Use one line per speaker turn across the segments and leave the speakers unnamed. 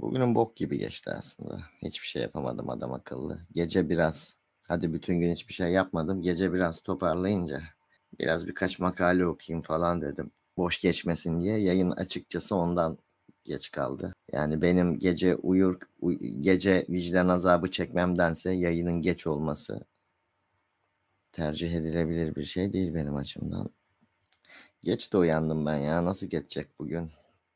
Bugünün bok gibi geçti aslında. Hiçbir şey yapamadım adam akıllı. Gece biraz hadi bütün gün hiçbir şey yapmadım. Gece biraz toparlayınca biraz birkaç makale okuyayım falan dedim. Boş geçmesin diye yayın açıkçası ondan geç kaldı. Yani benim gece uyur uy, gece vicdan azabı çekmemdense yayının geç olması tercih edilebilir bir şey değil benim açımdan. Geç de uyandım ben ya. Nasıl geçecek bugün?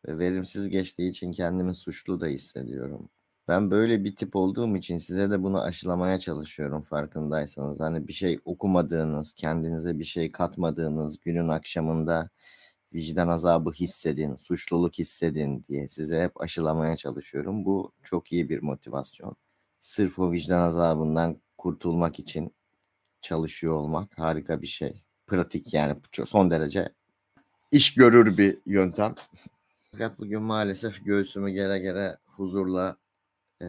ve verimsiz geçtiği için kendimi suçlu da hissediyorum. Ben böyle bir tip olduğum için size de bunu aşılamaya çalışıyorum farkındaysanız. Hani bir şey okumadığınız, kendinize bir şey katmadığınız günün akşamında vicdan azabı hissedin, suçluluk hissedin diye size hep aşılamaya çalışıyorum. Bu çok iyi bir motivasyon. Sırf o vicdan azabından kurtulmak için çalışıyor olmak harika bir şey. Pratik yani son derece iş görür bir yöntem. Fakat bugün maalesef göğsümü gere gere huzurla e,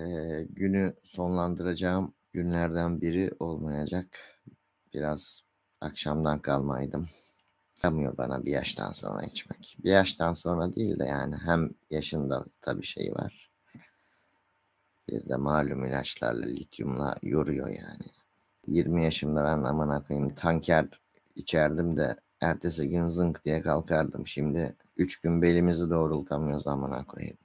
günü sonlandıracağım günlerden biri olmayacak. Biraz akşamdan kalmaydım. Kamıyor bana bir yaştan sonra içmek. Bir yaştan sonra değil de yani hem yaşında tabii şey var. Bir de malum ilaçlarla, lityumla yoruyor yani. 20 yaşımda ben aman akıyım tanker içerdim de ertesi gün zınk diye kalkardım. Şimdi 3 gün belimizi doğrultamıyoruz amına koyayım.